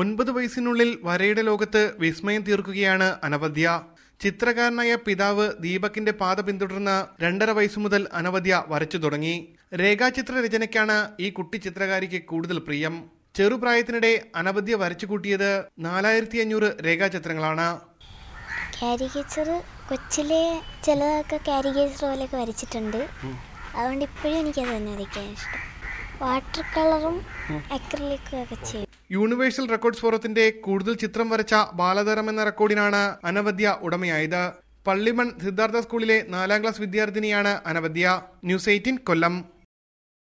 ഒൻപത് വയസ്സിനുള്ളിൽ വരയുടെ ലോകത്ത് വിസ്മയം തീർക്കുകയാണ് അനവദ്യ ചിത്രകാരനായ പിതാവ് ദീപകിന്റെ പാത പിന്തുടർന്ന് രണ്ടര വയസ്സു മുതൽ അനവദ്യ വരച്ചു തുടങ്ങി രേഖാചിത്ര രചനയ്ക്കാണ് ഈ കുട്ടി ചിത്രകാരിക്ക് കൂടുതൽ പ്രിയം ചെറുപ്രായത്തിനിടെ അനവദ്യ വരച്ചു കൂട്ടിയത് നാലായിരത്തി അഞ്ഞൂറ് രേഖാചിത്രങ്ങളാണ് കൊച്ചിലെ ചിലതൊക്കെ വരച്ചിട്ടുണ്ട് അതുകൊണ്ട് ഇപ്പോഴും എനിക്കത് തന്നെ ഇഷ്ടം വാട്ടർ കളറും യൂണിവേഴ്സൽ റെക്കോർഡ്സ് ഫോറത്തിന്റെ കൂടുതൽ ചിത്രം വരച്ച ബാലതരം എന്ന റെക്കോർഡിനാണ് അനവദ്യ ഉടമയായത് പള്ളിമൺ സിദ്ധാർത്ഥ സ്കൂളിലെ നാലാം ക്ലാസ് വിദ്യാർത്ഥിനിയാണ് അനവദ്യ ന്യൂസ് എയ്റ്റീൻ കൊല്ലം